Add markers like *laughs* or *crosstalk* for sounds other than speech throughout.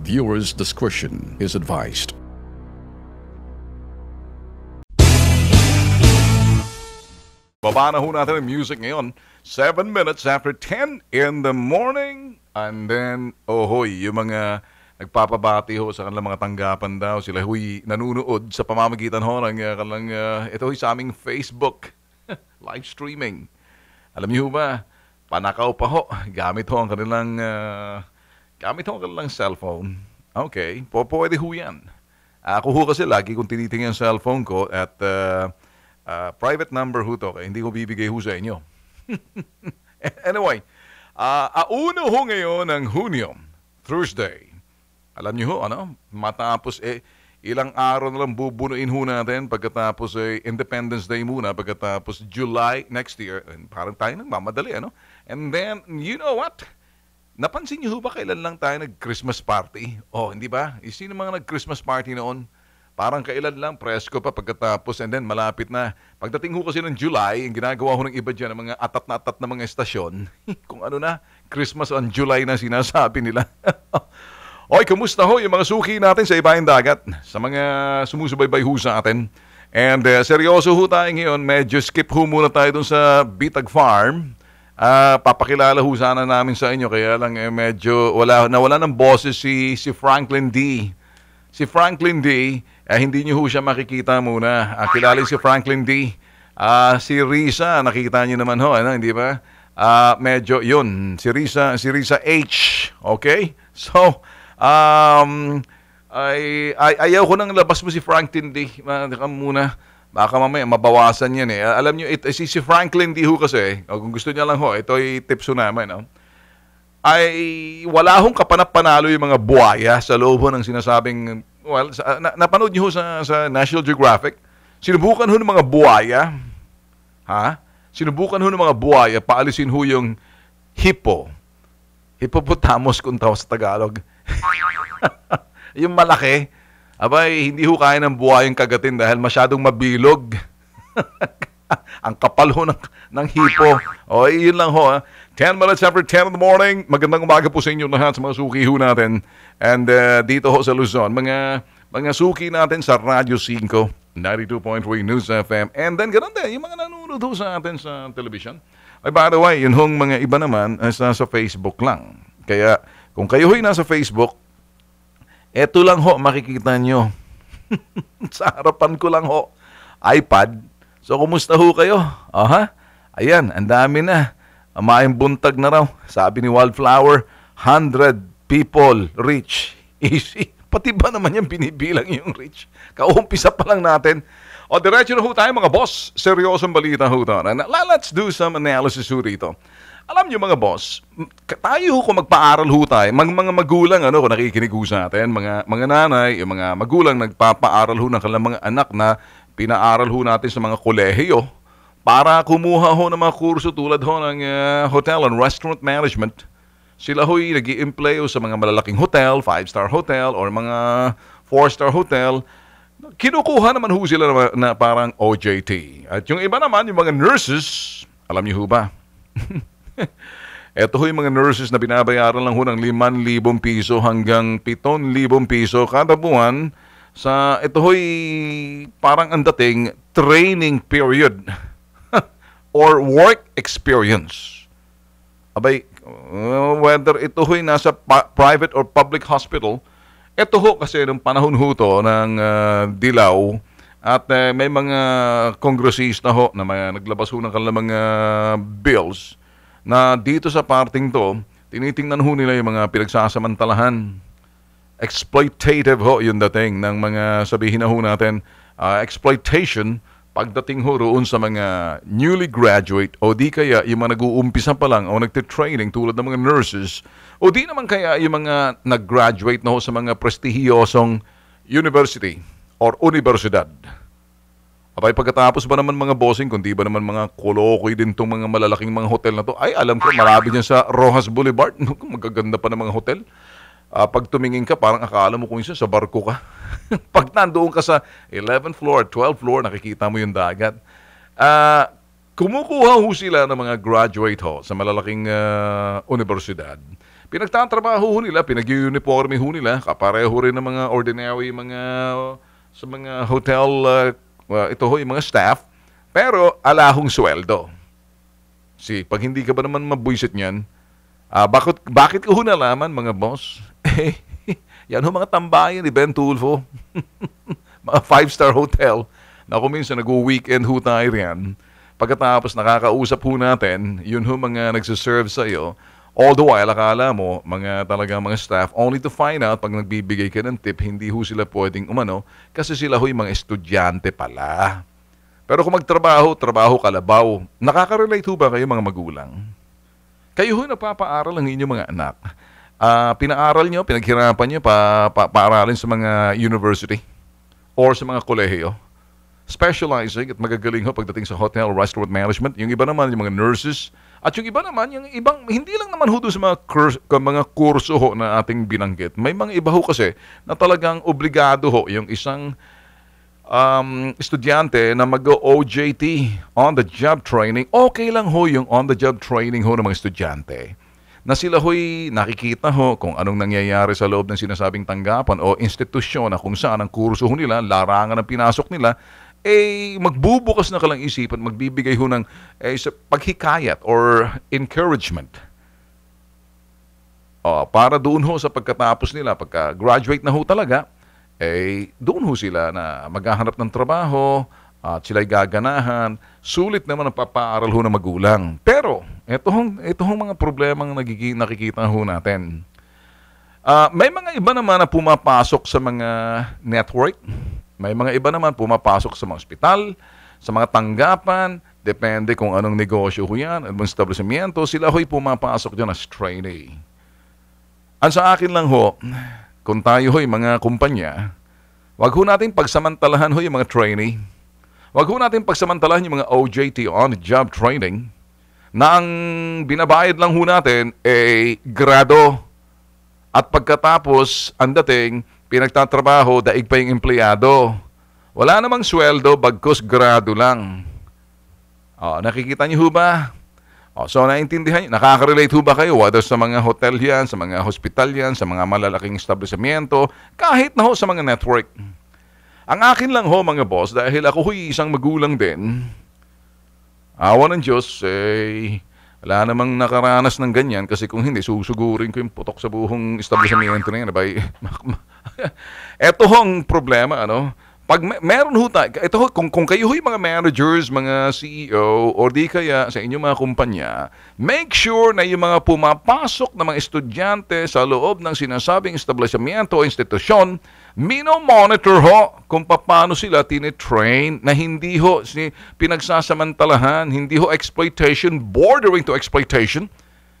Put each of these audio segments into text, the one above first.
Viewers' discretion is advised. Baba na ho natin ang music ngayon. 7 minutes after 10 in the morning. And then, ohoy, yung mga nagpapabati ho sa kanilang mga tanggapan daw. Sila ho'y nanunood sa pamamagitan ho ng uh, kanilang, uh, ito ho'y sa aming Facebook *laughs* live streaming. Alam niyo ba, panakaw pa ho. Gamit ho ang kanilang uh, Ah, Gamit ho lang cellphone. Okay, po pwede ho yan. Ako ho kasi lagi kung tinitingin yung cellphone ko at uh, uh, private number ho to, kaya hindi ko bibigay ho sa inyo. *laughs* anyway, uh, auno ho ngayon ng Hunyo, Thursday. Alam niyo ho, ano, matapos eh, ilang araw na lang bubunuin ho natin pagkatapos eh, Independence Day muna, pagkatapos July next year. And eh, parang tayo nagmamadali, ano? And then, you know what? Napansin niyo ba kailan lang tayo nag-Christmas party? Oh, hindi ba? E, sino mga nag-Christmas party noon? Parang kailan lang, presko pa pagkatapos and then malapit na. Pagdating ho kasi ng July, ang ginagawa ho ng iba dyan, ang mga atat na atat na mga estasyon, *laughs* kung ano na, Christmas on July na sinasabi nila. *laughs* Oy, kumusta ho yung mga suki natin sa ibaing dagat? Sa mga sumusubaybay ho sa atin. And uh, seryoso ho tayo ngayon, medyo skip ho muna tayo dun sa Bitag Farm. Uh, papakilala ho sana namin sa inyo kaya lang eh, medyo wala nawala ng boses si si Franklin D. Si Franklin D, eh, hindi niyo ho siya makikita muna. Uh, ah, kilala si Franklin D. Uh, si Risa, nakikita niyo naman ho, ano, hindi ba? Uh, medyo yun, si Risa, si Risa H. Okay? So, um, ay, ay, ayaw ko nang labas mo si Franklin D. Muna. Baka mamaya mabawasan yan eh. Alam nyo, it, eh, si, si Franklin D. Ho kasi, o kung gusto niya lang ho, ito ay tips ho namin. No? Ay wala hong kapanap-panalo yung mga buwaya sa loob ng sinasabing, well, sa, na, napanood niyo ho sa, sa National Geographic, sinubukan ho ng mga buwaya, ha? Sinubukan ho ng mga buwaya, paalisin ho yung hippo. Hippopotamus kung tawag sa Tagalog. *laughs* yung malaki Abay, hindi ho kaya ng buhayang kagatin dahil masyadong mabilog. *laughs* ang kapal ho ng, ng hipo. O, yun lang ho. Ha? 10 minutes after 10 in the morning. Magandang umaga po sa inyo lahat sa mga suki ho natin. And uh, dito ho sa Luzon, mga, mga suki natin sa Radyo 5, 92.3 News FM. And then, ganun din, yung mga nanonood ho sa atin sa television. Ay, by the way, yun hong mga iba naman ay sa, sa Facebook lang. Kaya, kung kayo ho'y nasa Facebook, Eto lang ho, makikita nyo. *laughs* sa harapan ko lang ho, iPad. So, kumusta ho kayo? Aha, ayan, ang dami na. Maayong buntag na raw. Sabi ni Wildflower, 100 people rich. *laughs* Easy. Pati ba naman yung binibilang yung rich? Kaumpisa pa lang natin. O, diretso na ho tayo mga boss. Seryosong balita ho tayo. Let's do some analysis ho rito. Alam niyo mga boss, tayo ko magpaaral ho tayo, mga, mga magulang ano, kung nakikinig ho sa atin, mga, mga nanay, yung mga magulang nagpapaaral ho ng kanilang mga anak na pinaaral ho natin sa mga kolehiyo para kumuha ho ng mga kurso tulad ho ng uh, hotel and restaurant management. Sila ho'y nag i sa mga malalaking hotel, five-star hotel, or mga four-star hotel kinukuha naman ho sila na, na parang OJT. At yung iba naman, yung mga nurses, alam niyo ho ba? *laughs* Ito *laughs* ho yung mga nurses na binabayaran lang ho ng 5,000 piso hanggang 7,000 piso kada buwan sa ito ho'y parang ang dating training period *laughs* or work experience. Abay, uh, whether ito ho'y nasa private or public hospital, ito ho kasi nung panahon ho to ng uh, dilaw at uh, may mga kongresista ho na mga naglabas ho ng kanilang mga bills na dito sa parting to, tinitingnan ho nila yung mga pinagsasamantalahan. Exploitative ho yung dating ng mga sabihin na ho natin, uh, exploitation pagdating ho roon sa mga newly graduate o di kaya yung mga nag-uumpisa pa lang o nagtitraining tulad ng mga nurses o di naman kaya yung mga nag-graduate na ho sa mga prestihiyosong university or universidad. Abay, pagkatapos ba naman mga bossing, kundi ba naman mga kolokoy din tong mga malalaking mga hotel na to, ay alam ko marami dyan sa Rojas Boulevard, *laughs* magaganda pa ng mga hotel. Uh, pag tumingin ka, parang akala mo kung isa sa barko ka. *laughs* pag nandoon ka sa 11th floor, 12th floor, nakikita mo yung dagat. Uh, kumukuha ho sila ng mga graduate ho sa malalaking uh, universidad. Pinagtatrabaho ho nila, pinag-uniforme ho nila, kapareho rin ng mga ordinary mga sa mga hotel uh, well, ito ho yung mga staff, pero alahong sweldo. Si, pag hindi ka ba naman mabuisit niyan, uh, ah, bakit, bakit ko ho nalaman mga boss? *laughs* Eh, yan ho mga tambayan ni Ben Tulfo. *laughs* mga five-star hotel na kung minsan nag-weekend ho tayo yan. Pagkatapos nakakausap ho natin, yun ho mga nagsiserve sa iyo, All the while, alam mo, mga talaga mga staff, only to find out pag nagbibigay ka ng tip, hindi ho sila pwedeng umano kasi sila ho'y mga estudyante pala. Pero kung magtrabaho, trabaho kalabaw. Nakaka-relate ho ba kayo mga magulang? Kayo ho nagpapaaral ang inyong mga anak. Uh, pinaaral nyo, pinaghirapan nyo pa, pa, paaralin sa mga university or sa mga kolehiyo specializing at magagaling ho pagdating sa hotel restaurant management. Yung iba naman, yung mga nurses, at yung iba naman, yung ibang, hindi lang naman ho sa mga, curse, mga kurso ho na ating binanggit. May mga iba ho kasi na talagang obligado ho yung isang um, estudyante na mag-OJT, on-the-job training. Okay lang ho yung on-the-job training ho ng mga estudyante na sila ho'y nakikita ho kung anong nangyayari sa loob ng sinasabing tanggapan o institusyon na kung saan ang kurso ho nila, larangan ang pinasok nila, eh magbubukas na kalang isipan, magbibigay ho ng eh, sa paghikayat or encouragement. Uh, para doon ho sa pagkatapos nila, pagka graduate na ho talaga, eh doon ho sila na maghahanap ng trabaho, at uh, sila'y gaganahan, sulit naman ang papaaral ho ng magulang. Pero, ito hong, ito hong mga problema ang nagiging, nakikita ho natin. Uh, may mga iba naman na pumapasok sa mga network, may mga iba naman pumapasok sa mga ospital, sa mga tanggapan, depende kung anong negosyo ko yan, anong establishmento, sila ho'y pumapasok dyan as trainee. Ang sa akin lang ho, kung tayo ho'y mga kumpanya, wag ho natin pagsamantalahan ho'y mga trainee. Wag ho natin pagsamantalahan yung mga OJT on-job training na ang binabayad lang ho natin ay eh, grado at pagkatapos ang dating pinagtatrabaho, daig pa yung empleyado. Wala namang sweldo, bagkus grado lang. O, oh, nakikita niyo ba? O, oh, so, naintindihan niyo, nakaka-relate ho ba kayo? Whether sa mga hotel yan, sa mga hospital yan, sa mga malalaking establishmento, kahit na ho sa mga network. Ang akin lang ho mga boss, dahil ako ho'y isang magulang din, awa ng Diyos, eh, wala namang nakaranas ng ganyan kasi kung hindi, susugurin ko yung putok sa buhong establishment na yan. Abay, *laughs* ito *laughs* ang problema, ano? Pag may, meron ho tayo, ito kung, kung kayo ho mga managers, mga CEO, o di kaya sa inyong mga kumpanya, make sure na yung mga pumapasok na mga estudyante sa loob ng sinasabing establishmento o institusyon, mino-monitor ho kung paano sila tinitrain na hindi ho si, pinagsasamantalahan, hindi ho exploitation, bordering to exploitation,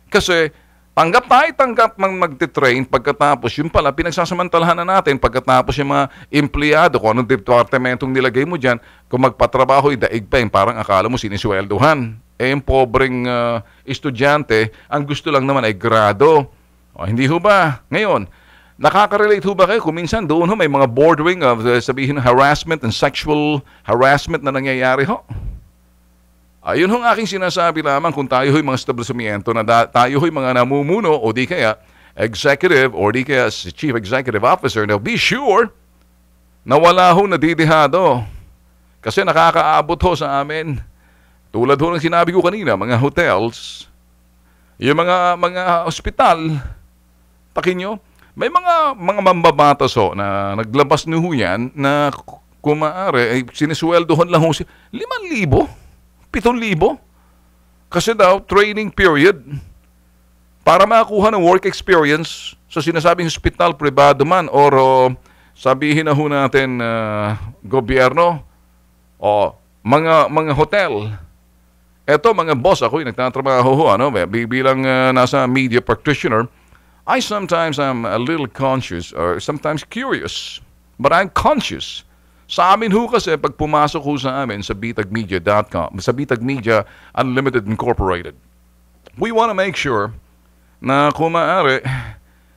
kasi Tanggap tayo, tanggap mang magte-train pagkatapos yung pala pinagsasamantalahan na natin pagkatapos yung mga empleyado kung anong departamentong nilagay mo diyan kung magpatrabaho idaig pa yun, parang akala mo sinisweldohan. Eh yung pobreng uh, estudyante, ang gusto lang naman ay grado. O, hindi ho ba? Ngayon, Nakaka-relate ho ba kayo? Kung minsan doon ho may mga bordering of uh, sabihin harassment and sexual harassment na nangyayari ho. Ayun hong aking sinasabi lamang kung tayo ho'y mga establishmento na tayo ho'y mga namumuno o di kaya executive or di kaya si chief executive officer na be sure na wala ho nadidihado. Kasi nakakaabot ho sa amin. Tulad ho ng sinabi ko kanina, mga hotels, yung mga mga ospital, takin nyo, may mga mga mambabatas ho na naglabas niyo yan na kumaari, ay sinisweldohon lang ho si 5,000. 7,000? Kasi daw, training period para makakuha ng work experience sa sinasabing hospital privado man or uh, sabihin na ho natin uh, gobyerno o mga mga hotel. Ito mga boss ako, nagtatrabaho ho ano, bilang uh, nasa media practitioner, I sometimes am a little conscious or sometimes curious, but I'm conscious sa amin ho kasi, pag pumasok ho sa amin sa bitagmedia.com, sa bitagmedia Unlimited Incorporated, we want to make sure na kung maaari,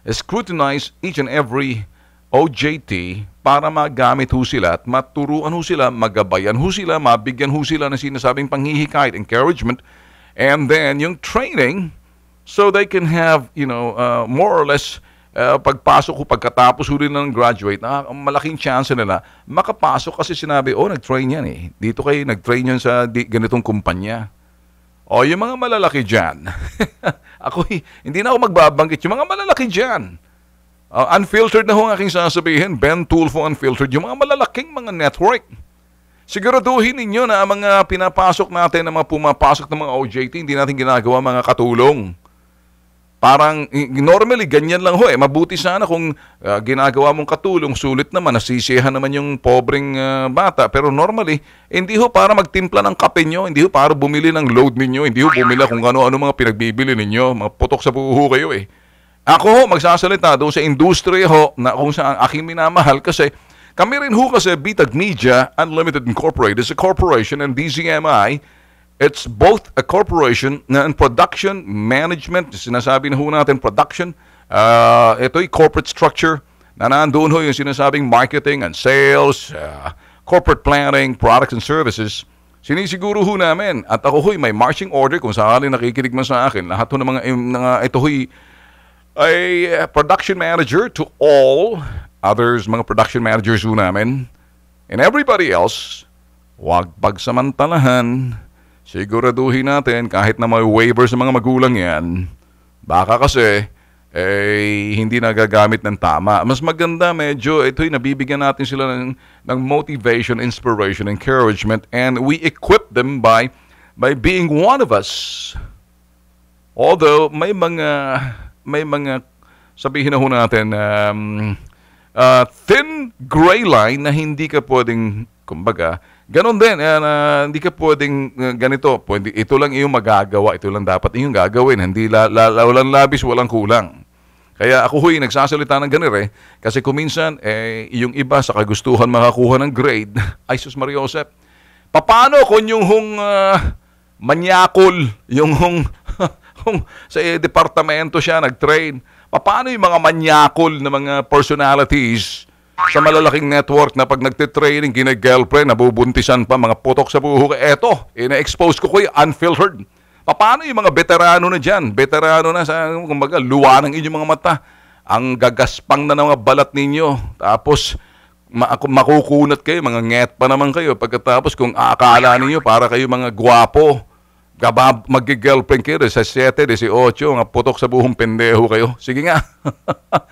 scrutinize each and every OJT para magamit ho sila at maturuan ho sila, magabayan ho sila, mabigyan ho sila ng sinasabing panghihikayat, encouragement, and then yung training so they can have, you know, uh, more or less uh, pagpasok ko, pagkatapos ko rin ng graduate, na ah, malaking chance nila makapasok kasi sinabi, oh, nag-train yan eh. Dito kayo, nag-train yan sa di, ganitong kumpanya. O, oh, yung mga malalaki dyan. *laughs* ako, eh, hindi na ako magbabanggit. Yung mga malalaki dyan. Uh, unfiltered na ho ang aking sasabihin. Ben Tulfo Unfiltered. Yung mga malalaking mga network. Siguraduhin ninyo na ang mga pinapasok natin, ang mga pumapasok ng mga OJT, hindi natin ginagawa mga katulong. Parang normally ganyan lang ho eh. Mabuti sana kung uh, ginagawa mong katulong, sulit naman, nasisiyahan naman yung pobreng uh, bata. Pero normally, hindi ho para magtimpla ng kape nyo, hindi ho para bumili ng load ninyo, hindi ho bumila kung ano-ano mga pinagbibili ninyo. Mga putok sa buho kayo eh. Ako ho, magsasalita doon sa industriya ho na kung saan aking minamahal kasi kami rin ho kasi Bitag Media Unlimited Incorporated is a corporation and DZMI It's both a corporation and production management, sinasabi na ho natin production, uh, ito'y corporate structure na nandoon ho yung sinasabing marketing and sales, uh, corporate planning, products and services. Sinisiguro ho namin at ako ho'y may marching order kung sakali nakikinig man sa akin. Lahat ho ng mga, mga ito ho'y ay eh, production manager to all others, mga production managers ho namin. And everybody else, wag pagsamantalahan siguraduhin natin kahit na may waivers ng mga magulang yan, baka kasi eh, hindi nagagamit ng tama. Mas maganda medyo, ito'y nabibigyan natin sila ng, ng motivation, inspiration, encouragement, and we equip them by, by being one of us. Although, may mga, may mga, sabihin na ho natin, um, uh, thin gray line na hindi ka pwedeng, kumbaga, Ganon din, and, uh, eh, hindi ka pwedeng uh, ganito. Pwede, ito lang iyong magagawa, ito lang dapat iyong gagawin. Hindi la, la, la, walang labis, walang kulang. Kaya ako ho'y nagsasalita ng ganire eh, kasi kuminsan eh, yung iba sa kagustuhan makakuha ng grade, *laughs* ay sus Maria Josep, paano kung yung hung uh, manyakol, yung hung, hong *laughs* sa eh, departamento siya nag-train, paano yung mga manyakol na mga personalities sa malalaking network na pag nagte-training, gine-girlfriend, nabubuntisan pa, mga putok sa buhok. Eto, ina-expose ko kayo, unfiltered. Paano yung mga veterano na dyan? Veterano na sa, kumbaga, luwa ng inyong mga mata. Ang gagaspang na ng mga balat ninyo. Tapos, ma- makukunat kayo, mga nget pa naman kayo. Pagkatapos, kung akala ninyo para kayo mga gwapo, kabab girlfriend kayo sa 7, 18, mga putok sa buhong pendeho kayo. Sige nga. *laughs*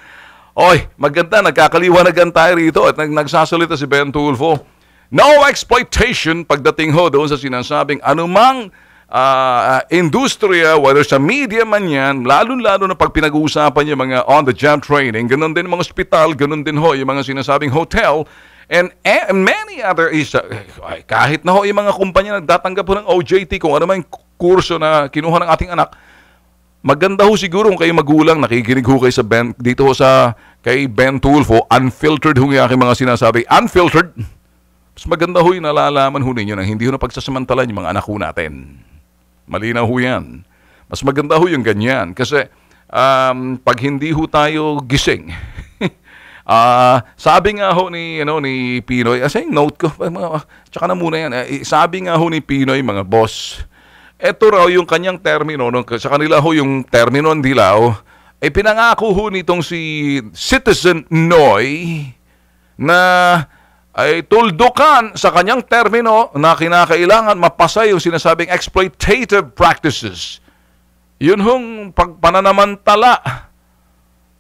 Oy, maganda, nagkakaliwanagan tayo rito at nag nagsasalita si Ben Tulfo. No exploitation pagdating ho doon sa sinasabing anumang uh, industriya, whether sa media man yan, lalo-lalo na pag pinag-uusapan yung mga on-the-job training, ganun din mga ospital, ganun din ho, yung mga sinasabing hotel, and, eh, and many other is, kahit na ho yung mga kumpanya nagtatanggap po ng OJT, kung ano man kurso na kinuha ng ating anak, Maganda ho siguro kung kayo magulang, nakikinig ho kayo sa Ben, dito ho sa kay Ben Tulfo, unfiltered ho yung aking mga sinasabi. Unfiltered. Mas maganda ho yung nalalaman ho ninyo nang hindi ho napagsasamantalan yung mga anak ho natin. Malinaw ho yan. Mas maganda ho yung ganyan. Kasi um, pag hindi ho tayo gising, uh, *laughs* sabi nga ho ni, ano, ni Pinoy, kasi ah, yung note ko, mga, tsaka na muna yan, eh, sabi nga ho ni Pinoy, mga boss, ito raw yung kanyang termino, no? sa kanila ho yung termino ng dilaw, ay pinangako ho nitong si Citizen Noy na ay tuldukan sa kanyang termino na kinakailangan mapasa yung sinasabing exploitative practices. Yun hong pagpananamantala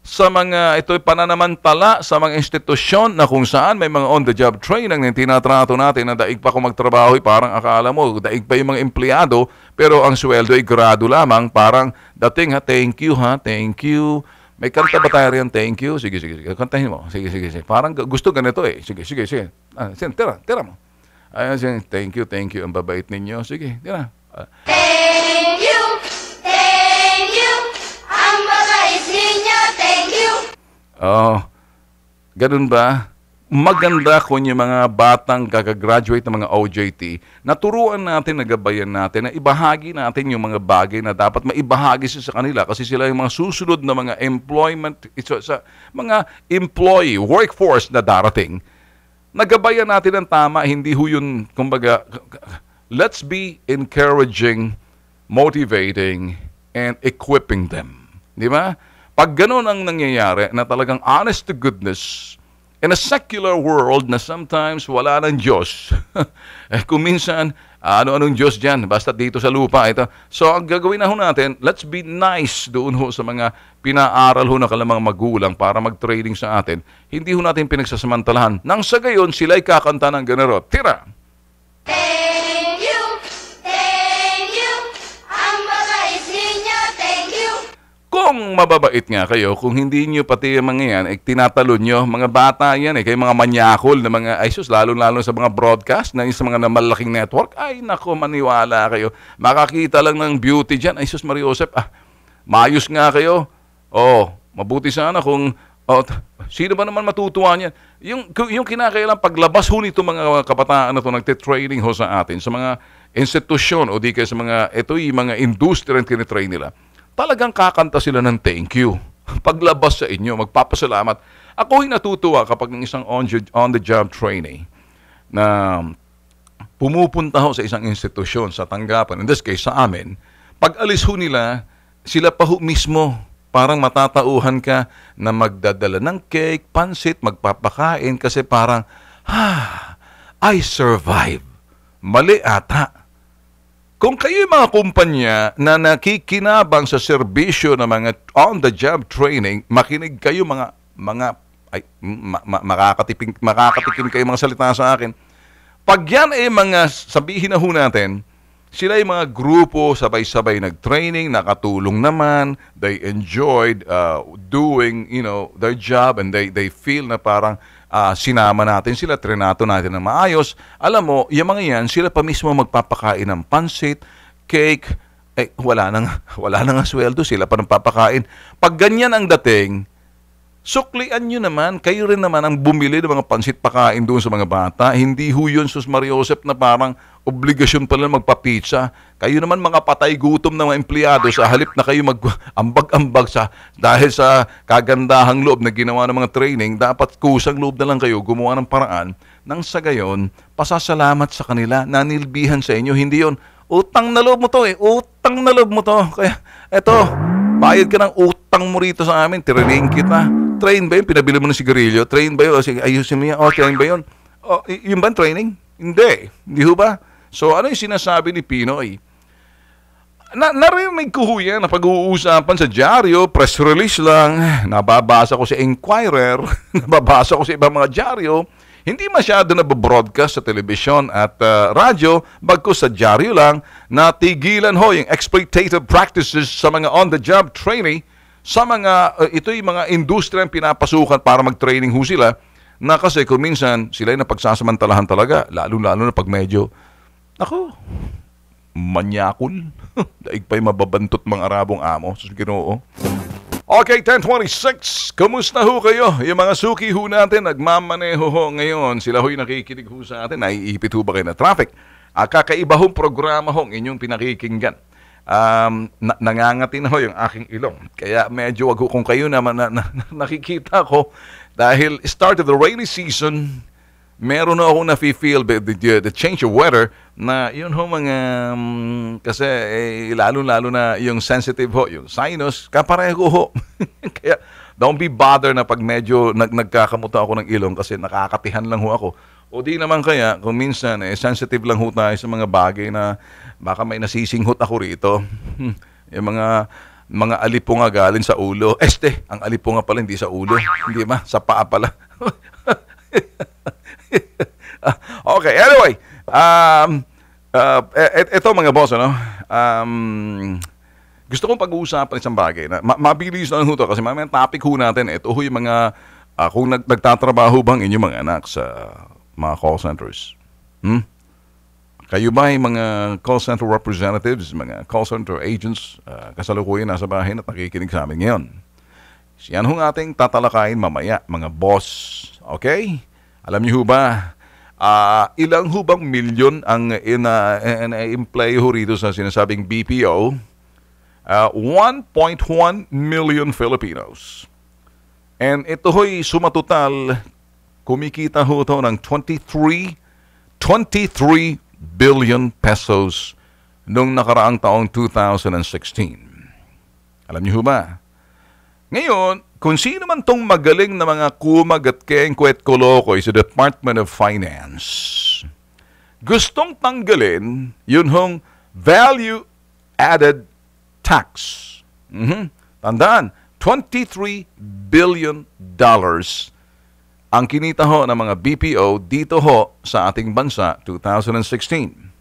sa mga ito'y pananamantala sa mga institusyon na kung saan may mga on-the-job training na tinatrato natin na daig pa kung magtrabaho, parang akala mo, daig pa yung mga empleyado pero ang sweldo ay grado lamang, parang dating ha, thank you ha, thank you. May kanta ba tayo riyan, thank you? Sige, sige, sige, kantahin mo. Sige, sige, sige. Parang gusto ganito eh. Sige, sige, sige. Ah, sige, tira, tira mo. Ayan, ah, sin, thank you, thank you. Ang babait ninyo. Sige, tira. Ah. Thank you, thank you. Ang babait ninyo, thank you. Oh, ganun ba? maganda kung yung mga batang gagagraduate ng mga OJT, naturuan natin, nagabayan natin, na ibahagi natin yung mga bagay na dapat maibahagi sa kanila kasi sila yung mga susunod na mga employment, ito, sa mga employee, workforce na darating. Nagabayan natin ang tama, hindi ho yun, kumbaga, let's be encouraging, motivating, and equipping them. Di ba? Pag ganun ang nangyayari na talagang honest to goodness, in a secular world na sometimes wala ng Diyos. *laughs* eh, kung minsan, ano-anong Diyos dyan, basta dito sa lupa. Ito. So, ang gagawin na ho natin, let's be nice doon ho sa mga pinaaral ho na kalamang magulang para mag-trading sa atin. Hindi ho natin pinagsasamantalahan. Nang sa gayon, sila'y kakanta ng ganero. Tira! Hey! Kung mababait nga kayo, kung hindi nyo pati yung mga yan, eh, tinatalon nyo, mga bata yan, eh, kayo mga manyakol na mga ISOS, lalo-lalo sa mga broadcast, na sa mga na malaking network, ay nako, maniwala kayo. Makakita lang ng beauty dyan, ISOS Mario Joseph, ah, mayos nga kayo. Oh, mabuti sana kung Oh, sino ba naman matutuwa niyan? Yung, yung kinakailang paglabas ho nito mga kabataan na ito, nagtitraining ho sa atin, sa mga institusyon o di kaya sa mga, ito'y mga industriya ang kinitrain nila talagang kakanta sila ng thank you. *laughs* Paglabas sa inyo, magpapasalamat. Ako ay natutuwa kapag ng isang on-the-job trainee eh, na pumupunta ho sa isang institusyon, sa tanggapan, in this case sa amin, pag alis ho nila, sila pa ho mismo parang matatauhan ka na magdadala ng cake, pansit, magpapakain kasi parang, ha, ah, I survive. Mali ata. Kung kayo mga kumpanya na nakikinabang sa serbisyo ng mga on-the-job training, makinig kayo mga mga ay, ma, ma, makakatipin, makakatikim kayo mga salita sa akin. Pag yan ay mga sabihin na ho natin, sila ay mga grupo, sabay-sabay nag-training, nakatulong naman, they enjoyed uh, doing, you know, their job and they, they feel na parang uh, sinama natin sila, trinato natin ng maayos. Alam mo, yung mga yan, sila pa mismo magpapakain ng pancit, cake, eh, wala nang *laughs* wala nang sweldo sila pa nang papakain. Pag ganyan ang dating, Suklian nyo naman, kayo rin naman ang bumili ng mga pansit pakain doon sa mga bata. Hindi ho yun, Sus Mariosep, na parang obligasyon pala magpa-pizza. Kayo naman mga patay gutom ng mga empleyado sa halip na kayo mag-ambag-ambag sa, dahil sa kagandahang loob na ginawa ng mga training, dapat kusang loob na lang kayo gumawa ng paraan nang sa gayon, pasasalamat sa kanila, nanilbihan sa inyo. Hindi yon utang na loob mo to eh, utang na loob mo to. Kaya eto, bayad ka ng utang mo rito sa amin, tiriling kita Train ba yun? Pinabili mo ng sigarilyo? Train ba yun? O sige, ayusin mo yan. O, train ba yun? O, yun ba training? Hindi. Hindi ba? So, ano yung sinasabi ni Pinoy? Na, narinig ko ho yan na pag-uusapan sa dyaryo, press release lang, nababasa ko sa Inquirer, *laughs* nababasa ko sa ibang mga dyaryo, hindi masyado na broadcast sa telebisyon at uh, radyo, bagko sa dyaryo lang, natigilan ho yung exploitative practices sa mga on-the-job trainee sa mga, uh, ito'y mga industriya pinapasukan para mag-training ho sila na kasi kung minsan sila'y napagsasamantalahan talaga, lalo-lalo na pag medyo, ako, manyakul. *laughs* Daig pa'y mababantot mga Arabong amo. Sus, ginoo. Okay, 1026. Kumusta ho kayo? Yung mga suki ho natin, nagmamaneho ho ngayon. Sila ho'y nakikinig ho sa atin. Naiipit ho ba kayo na traffic? Kakaiba hong programa ho inyong pinakikinggan um, na- nangangati na ho yung aking ilong. Kaya medyo wag kung kayo naman na, na, na, nakikita ko dahil start of the rainy season, meron na ako na-feel the, the, the change of weather na yun ho mga um, kasi eh, lalo-lalo na yung sensitive ho, yung sinus, kapareho ho. *laughs* Kaya don't be bothered na pag medyo nag nagkakamuta ako ng ilong kasi nakakatihan lang ho ako. O di naman kaya, kung minsan, eh, sensitive lang ho tayo sa mga bagay na baka may nasisinghot ako rito. *laughs* yung mga mga alipunga galing sa ulo. Eh, este, ang alipunga pala hindi sa ulo. Hindi ma, sa paa pala. *laughs* Ah, okay, anyway. Um, uh, ah, et, e, eto mga boss, ano? Um, gusto kong pag-uusapan isang bagay. Na, ma- mabilis na lang ho to kasi mamaya topic ho natin. Ito ho yung mga uh, kung nag- nagtatrabaho bang inyong mga anak sa mga call centers. Hmm? Kayo ba ay mga call center representatives, mga call center agents, uh, kasalukuyan nasa bahay at nakikinig sa amin ngayon? Yan hong ating tatalakayin mamaya, mga boss. Okay? Alam niyo ba, uh, ilang hubang milyon ang ina-employ uh, ho rito sa sinasabing BPO? Uh, 1.1 million Filipinos. And ito ho'y sumatotal kumikita ho ito ng 23, 23 billion pesos noong nakaraang taong 2016. Alam niyo ba? Ngayon, kung sino man tong magaling na mga kumag at kengko at kolokoy sa Department of Finance, gustong tanggalin yun hong value added tax. Mm-hmm. Tandaan, 23 billion dollars ang kinita ho ng mga BPO dito ho sa ating bansa 2016.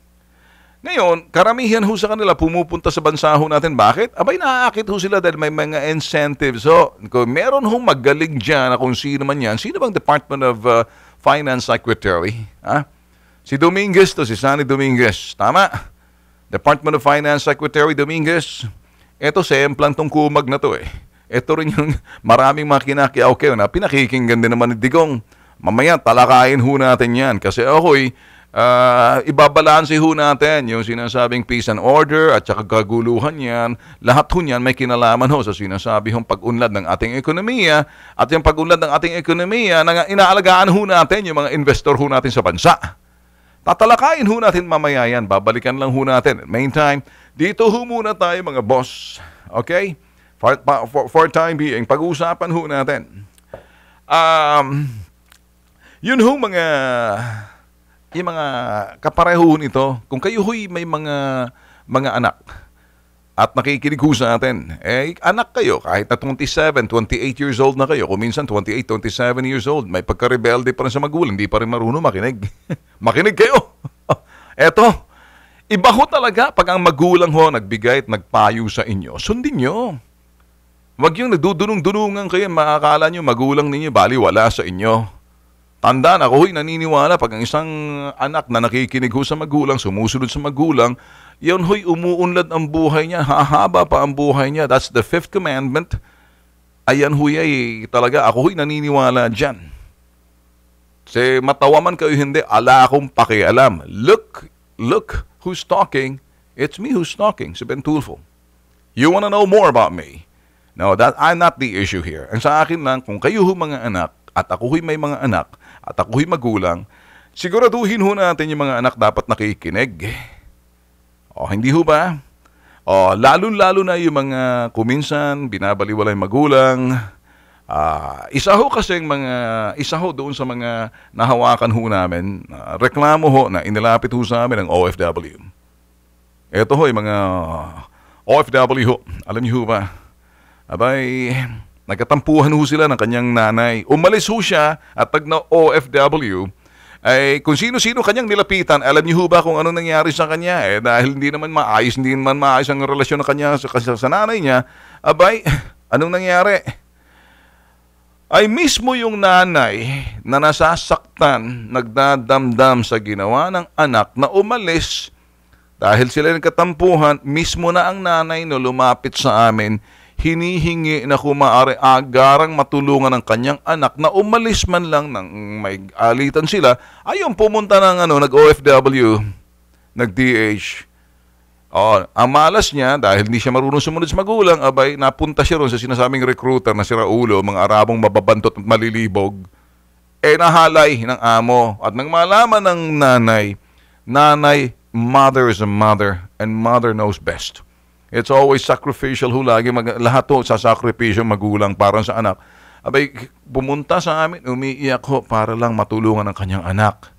Ngayon, karamihan ho sa kanila pumupunta sa bansa ho natin. Bakit? Abay, naaakit ho sila dahil may mga incentives. So, kung meron ho magaling dyan na kung sino man yan, sino bang Department of uh, Finance Secretary? Ha? Si Dominguez to, si Sunny Dominguez. Tama? Department of Finance Secretary Dominguez. Ito, semplang tong kumag na to eh ito rin yung *laughs* maraming mga kinakiaw-kiaw na pinakikinggan din naman ni Digong. Mamaya talakayin ho natin yan kasi okay, uh, ah, ibabalansi ho natin yung sinasabing peace and order at saka kaguluhan yan. Lahat ho niyan may kinalaman ho sa sinasabi hong pag-unlad ng ating ekonomiya at yung pag-unlad ng ating ekonomiya na inaalagaan ho natin yung mga investor ho natin sa bansa. Tatalakayin ho natin mamaya yan. Babalikan lang ho natin. Meantime, dito ho muna tayo mga boss. Okay? For, for, for time being, pag-uusapan ho natin. Um, yun ho mga, yung mga kapareho nito, kung kayo ho'y may mga, mga anak, at nakikinig ho sa atin, eh, anak kayo, kahit na 27, 28 years old na kayo, kung minsan 28, 27 years old, may pagka-rebelde pa rin sa magulang, hindi pa rin marunong makinig. *laughs* makinig kayo! *laughs* Eto, Iba ho talaga pag ang magulang ho nagbigay at nagpayo sa inyo. Sundin nyo. Huwag yung nagdudunong-dunungan kayo, makakala nyo magulang ninyo, bali wala sa inyo. Tandaan, ako ay naniniwala pag ang isang anak na nakikinig ho sa magulang, sumusunod sa magulang, yon ho'y umuunlad ang buhay niya, hahaba pa ang buhay niya. That's the fifth commandment. Ayan ho'y ay, talaga, ako ho'y naniniwala dyan. Kasi matawa man kayo hindi, ala akong pakialam. Look, look who's talking. It's me who's talking, si Ben Tulfo. You wanna know more about me? No, that I'm not the issue here. Ang sa akin lang, kung kayo ho mga anak, at ako ho'y may mga anak, at ako ho'y magulang, siguraduhin ho natin yung mga anak dapat nakikinig. O, hindi ho ba? O, lalo-lalo na yung mga kuminsan, binabaliwala yung magulang. Uh, isa ho kasi yung mga, isa ho doon sa mga nahawakan ho namin, uh, reklamo ho na inilapit ho sa amin ng OFW. Ito ho, yung mga OFW ho. Alam niyo ho ba? Abay, nagkatampuhan ho sila ng kanyang nanay. Umalis ho siya at pag na OFW, ay kung sino-sino kanyang nilapitan, alam niyo ho ba kung ano nangyari sa kanya? Eh, dahil hindi naman maayos, hindi naman maayos ang relasyon ng kanya sa, sa, sa nanay niya. Abay, *sighs* anong nangyari? Ay mismo yung nanay na nasasaktan, nagdadamdam sa ginawa ng anak na umalis dahil sila ng mismo na ang nanay no lumapit sa amin hinihingi na kumaari agarang matulungan ng kanyang anak na umalis man lang nang may alitan sila. Ayun, pumunta ng ano, nag-OFW, nag-DH. Oh, ang malas niya dahil hindi siya marunong sumunod sa magulang, abay napunta siya ron sa sinasabing recruiter na si Raulo, mga Arabong mababantot at malilibog. Eh nahalay ng amo at nang malaman ng nanay, nanay, mother is a mother and mother knows best. It's always sacrificial ho. Lagi mag, lahat ho, sasakripisyo magulang para sa anak. Abay, pumunta sa amin, umiiyak ho para lang matulungan ang kanyang anak.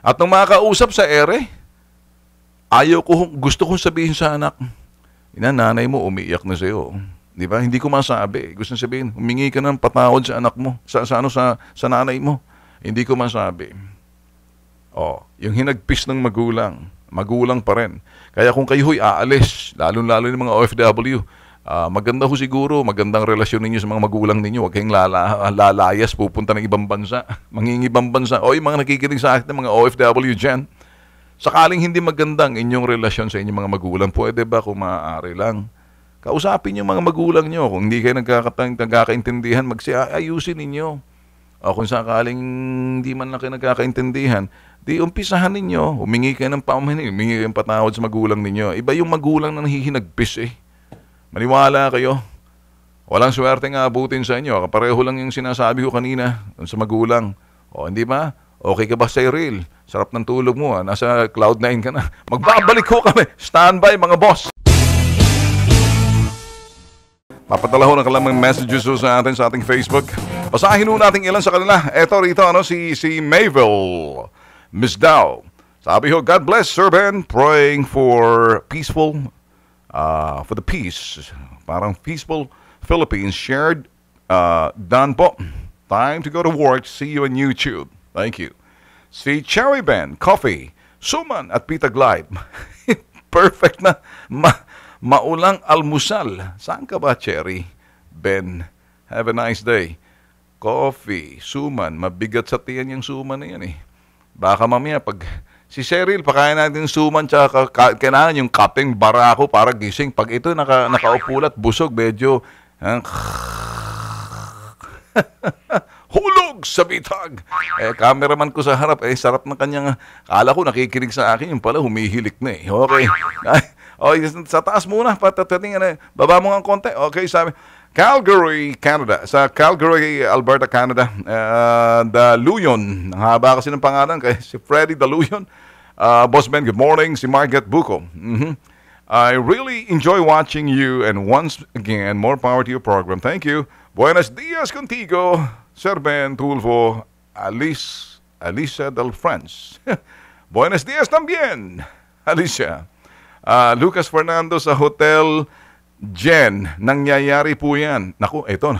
At nung makakausap sa ere, ayaw ko, gusto kong sabihin sa anak, ina, nanay mo umiiyak na sa'yo. Di ba? Hindi ko masabi. Gusto sabihin, humingi ka ng patawad sa anak mo, sa, sa, ano, sa, sa nanay mo. Hindi ko masabi. Oh, yung hinagpis ng magulang, magulang pa rin. Kaya kung kayo ho'y aalis, lalo-lalo ng mga OFW, uh, ah, maganda ho siguro, magandang relasyon ninyo sa mga magulang ninyo. Huwag kayong lala, lalayas, pupunta ng ibang bansa, *laughs* mangingibang bansa. O yung mga nakikinig sa akin mga OFW dyan, sakaling hindi magandang inyong relasyon sa inyong mga magulang, pwede ba kung maaari lang? Kausapin yung mga magulang nyo. Kung hindi kayo nagkakaintindihan, magsi ayusin ninyo. O kung sakaling hindi man lang kayo nagkakaintindihan, Di umpisahan ninyo, humingi kayo ng pamahinhin, humingi kayo ng patawad sa magulang ninyo. Iba yung magulang na nahihinagpis eh. Maniwala kayo. Walang swerte nga abutin sa inyo. Kapareho lang yung sinasabi ko kanina sa magulang. O, hindi ba? Okay ka ba sa real? Sarap ng tulog mo. Ha? Ah. Nasa cloud 9 ka na. *laughs* Magbabalik ko kami. Standby mga boss. Papadala ho ng kalamang messages sa atin sa ating Facebook. Basahin ho natin ilan sa kanila. Ito rito, ano, si, si Mabel. Miss Dow. Sabi ho, God bless Sir Ben, praying for peaceful, uh, for the peace, parang peaceful Philippines. Shared, uh, done po. Time to go to work. See you on YouTube. Thank you. Si Cherry Ben, Coffee, Suman at Pita Glide. *laughs* Perfect na ma maulang almusal. Saan ka ba, Cherry Ben? Have a nice day. Coffee, Suman. Mabigat sa tiyan yung Suman na yan eh. Baka mamaya pag si Cheryl, pakain natin suman tsaka ka, kailangan yung kapeng barako para gising. Pag ito naka, nakaupulat, busog, medyo uh, *laughs* hulog sa bitag. Eh, cameraman ko sa harap, eh, sarap ng kanyang, kala ko nakikinig sa akin, yung pala humihilik na eh. Okay. okay, *laughs* oh, sa taas muna, patatating, ano, eh. baba mo nga konti. Okay, sabi, Calgary, Canada. Sa Calgary, Alberta, Canada. Uh, Luyon. Ang haba kasi ng pangalan kay si Freddy Daluyon. Uh, Bossman, good morning. Si Margaret Buko. Mm-hmm. I really enjoy watching you and once again, more power to your program. Thank you. Buenos dias contigo, Sir Ben Tulfo, Alice, Alicia del France. *laughs* Buenos dias también, Alicia. Uh, Lucas Fernando sa Hotel Jen, nangyayari po yan. Naku, eto,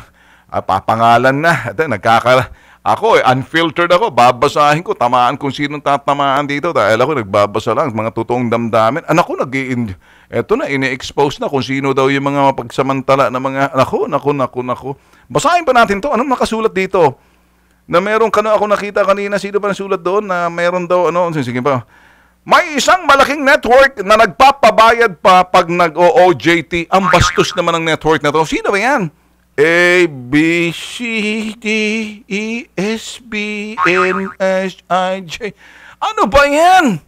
ah, papangalan na. Ito, nagkakala. Ako, eh, unfiltered ako. Babasahin ko. Tamaan kung sino tatamaan dito. Dahil ako, nagbabasa lang. Mga totoong damdamin. Anak ah, ko, nag Eto na, ini-expose na kung sino daw yung mga mapagsamantala na mga... Naku, naku, naku, naku. Basahin pa natin to. Anong nakasulat dito? Na meron ka na ako nakita kanina. Sino pa nasulat doon? Na meron daw, ano? Sige pa. May isang malaking network na nagpapabayad pa pag nag ojt Ang bastos naman ng network na to. Sino ba yan? A, B, C, D, E, S, B, N, S, I, J. Ano ba yan?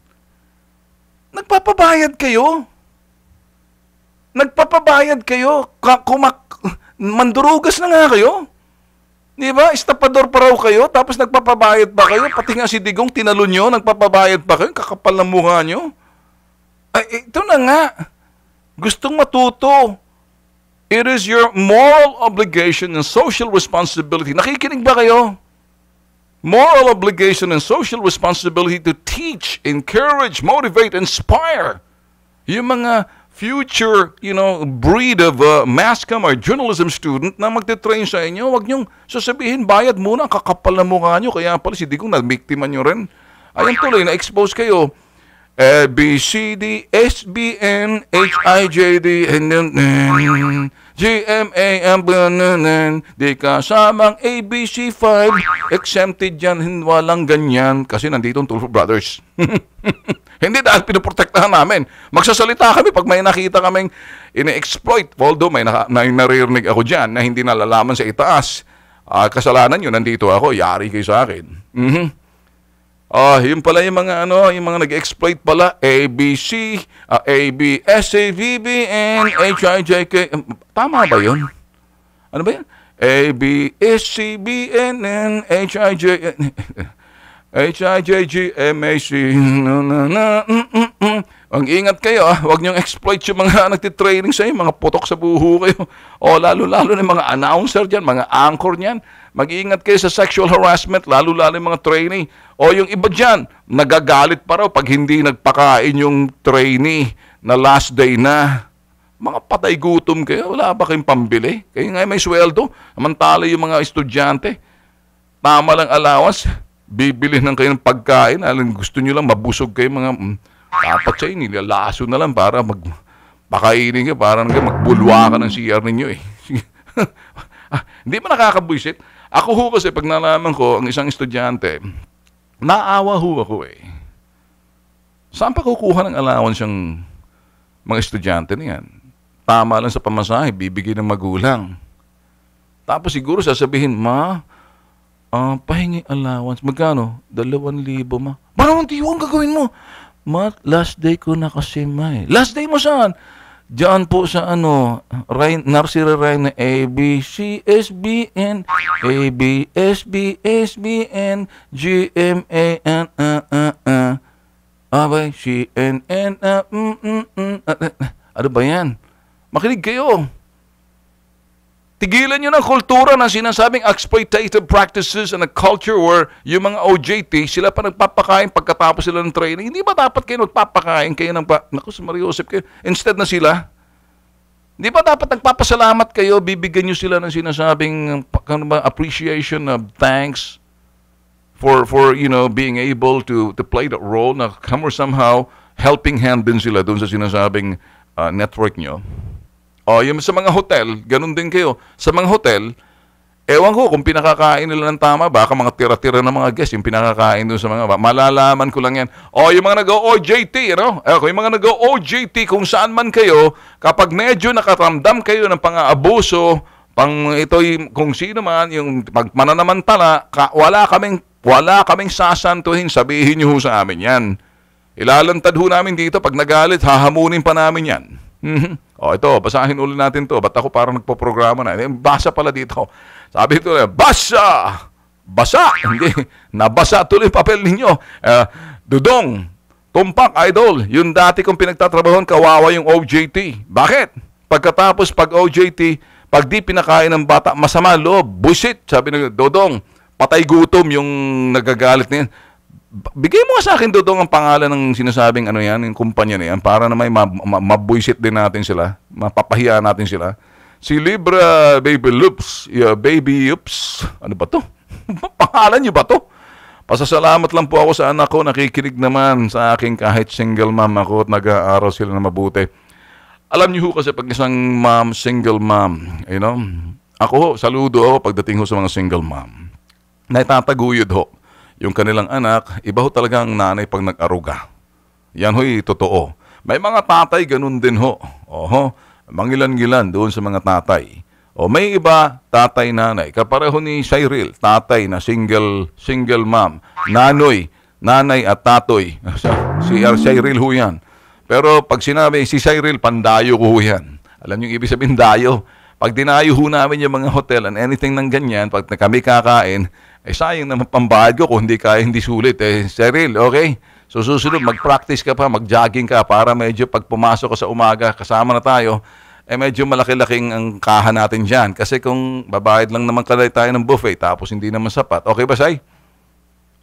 Nagpapabayad kayo? Nagpapabayad kayo? Kumak... Mandurugas na nga kayo? Di ba? Istapador pa raw kayo, tapos nagpapabayad pa kayo. Pati nga si Digong, tinalo nyo, nagpapabayad pa kayo. Kakapal ng mukha nyo. Ay, ito na nga. Gustong matuto. It is your moral obligation and social responsibility. Nakikinig ba kayo? Moral obligation and social responsibility to teach, encourage, motivate, inspire yung mga future, you know, breed of uh, mass or journalism student na magte-train sa inyo, wag niyong sasabihin bayad muna, kakapal na mukha niyo, kaya pala si Digong nabiktima niyo rin. Ayun tuloy, na-expose kayo. A, eh, B, HIJD, D, S, Di kasamang A, B, 5. Exempted yan, walang ganyan. Kasi nandito ang Tulfo Brothers. *laughs* Hindi dahil pinoprotektahan namin. Magsasalita kami pag may nakita kaming ini-exploit. Although may, na- may naririnig ako dyan na hindi nalalaman sa itaas. Uh, kasalanan yun, nandito ako, yari kayo sa akin. Mm-hmm. Ah, uh, yun pala yung mga ano, yung mga nag-exploit pala, ABC, uh, ah, AB, SAVBN, HIJK. Tama ba 'yun? Ano ba 'yan? A B S N N H I J *laughs* H-I-J-G-M-A-C. Mm, mm, mm. Ang ingat kayo, ah. huwag niyong exploit yung mga *laughs* nagtitraining sa mga putok sa buho kayo. O lalo-lalo ng mga announcer dyan, mga anchor niyan. Mag-iingat kayo sa sexual harassment, lalo-lalo yung mga trainee. O yung iba dyan, nagagalit pa raw pag hindi nagpakain yung trainee na last day na. Mga patay gutom kayo, wala ba kayong pambili? Kayo nga may sweldo, amantala yung mga estudyante. Tama lang allowance bibili ng kayo ng pagkain, alam, gusto nyo lang mabusog kayo mga, mm, dapat sa inyo, lalaso na lang para mag, pakainin kayo, parang kayo magbulwa ka ng CR ninyo eh. *laughs* Ah, hindi ah, ba nakakabwisit? Ako ho kasi pag nalaman ko ang isang estudyante, naawa ho ako eh. Saan pa kukuha ng allowance siyang mga estudyante niyan? Tama lang sa pamasahe, bibigay ng magulang. Tapos siguro sasabihin, Ma, uh, pahingi allowance. Magkano? Dalawang libo ma. Parang tiyo ang gagawin mo. Ma, last day ko na kasi ma eh. Last day mo saan? Diyan po sa ano, Rain, Nursery Rhyme na ABCSBN, ABSBSBN, GMAN, uh, uh, uh. Abay, A, uh, mm, mm, mm, uh, uh, ano ba yan? Makinig kayo. Tigilan nyo na kultura ng sinasabing exploitative practices and a culture where yung mga OJT, sila pa nagpapakain pagkatapos sila ng training. Hindi ba dapat kayo nagpapakain kayo ng... Pa- Naku, si Mario Joseph kayo. Instead na sila, hindi ba dapat nagpapasalamat kayo, bibigyan nyo sila ng sinasabing ano ba, appreciation of thanks for, for you know, being able to, to play that role na come or somehow helping hand din sila dun sa sinasabing uh, network nyo? O, oh, yung sa mga hotel, ganun din kayo. Sa mga hotel, ewan ko kung pinakakain nila ng tama, baka mga tira-tira ng mga guests, yung pinakakain doon sa mga, malalaman ko lang yan. O, oh, yung mga nag-OJT, no? know? Ewan ko, yung mga nag-OJT, kung saan man kayo, kapag medyo nakaramdam kayo ng pang-abuso, pang ito'y kung sino man, yung pagmananamantala, ka, wala kaming wala kaming sasantuhin, sabihin niyo sa amin yan. Ilalantad ho namin dito, pag nagalit, hahamunin pa namin yan. Mm-hmm. O oh, ito, basahin ulit natin to. Ba't ako parang nagpo-programa na? Eh, basa pala dito. Sabi ko, eh, basa! Basa! *laughs* Hindi, nabasa tuloy papel ninyo. Uh, dudong, tumpak, idol. Yung dati kong pinagtatrabahoan, kawawa yung OJT. Bakit? Pagkatapos, pag OJT, pag di pinakain ng bata, masama loob, busit. Sabi ng Dodong, patay gutom yung nagagalit na bigay mo sa akin doon ang pangalan ng sinasabing ano yan, yung kumpanya na yan, para na may mab- mabuisit din natin sila, mapapahiya natin sila. Si Libra Baby Loops, yeah, Baby Oops, ano ba to? *laughs* pangalan niyo ba to? Pasasalamat lang po ako sa anak ko, nakikinig naman sa akin kahit single mom ako at nag-aaral sila na mabuti. Alam niyo ho kasi pag isang mom, single mom, you know, ako ho, saludo ako pagdating ho sa mga single mom. Naitataguyod ho yung kanilang anak, iba ho talaga ang nanay pag nag-aruga. Yan ho'y totoo. May mga tatay ganun din ho. Oho, mangilan-gilan doon sa mga tatay. O may iba, tatay nanay. Kapareho ni Cyril, tatay na single single mom. Nanoy, nanay at tatoy. *laughs* Si R. Cyril ho yan. Pero pag sinabi, si Cyril, pandayo ko yan. Alam niyo ibig sabihin dayo. Pag dinayo ho namin yung mga hotel and anything ng ganyan, pag kami kakain, eh, sayang naman pambayad ko kung hindi kaya, hindi sulit. Eh, Cyril, okay? So susunod, mag-practice ka pa, mag-jogging ka para medyo pag pumasok ka sa umaga, kasama na tayo, eh medyo malaki-laking ang kaha natin dyan. Kasi kung babayad lang naman kalay tayo ng buffet, tapos hindi naman sapat, okay ba, Say?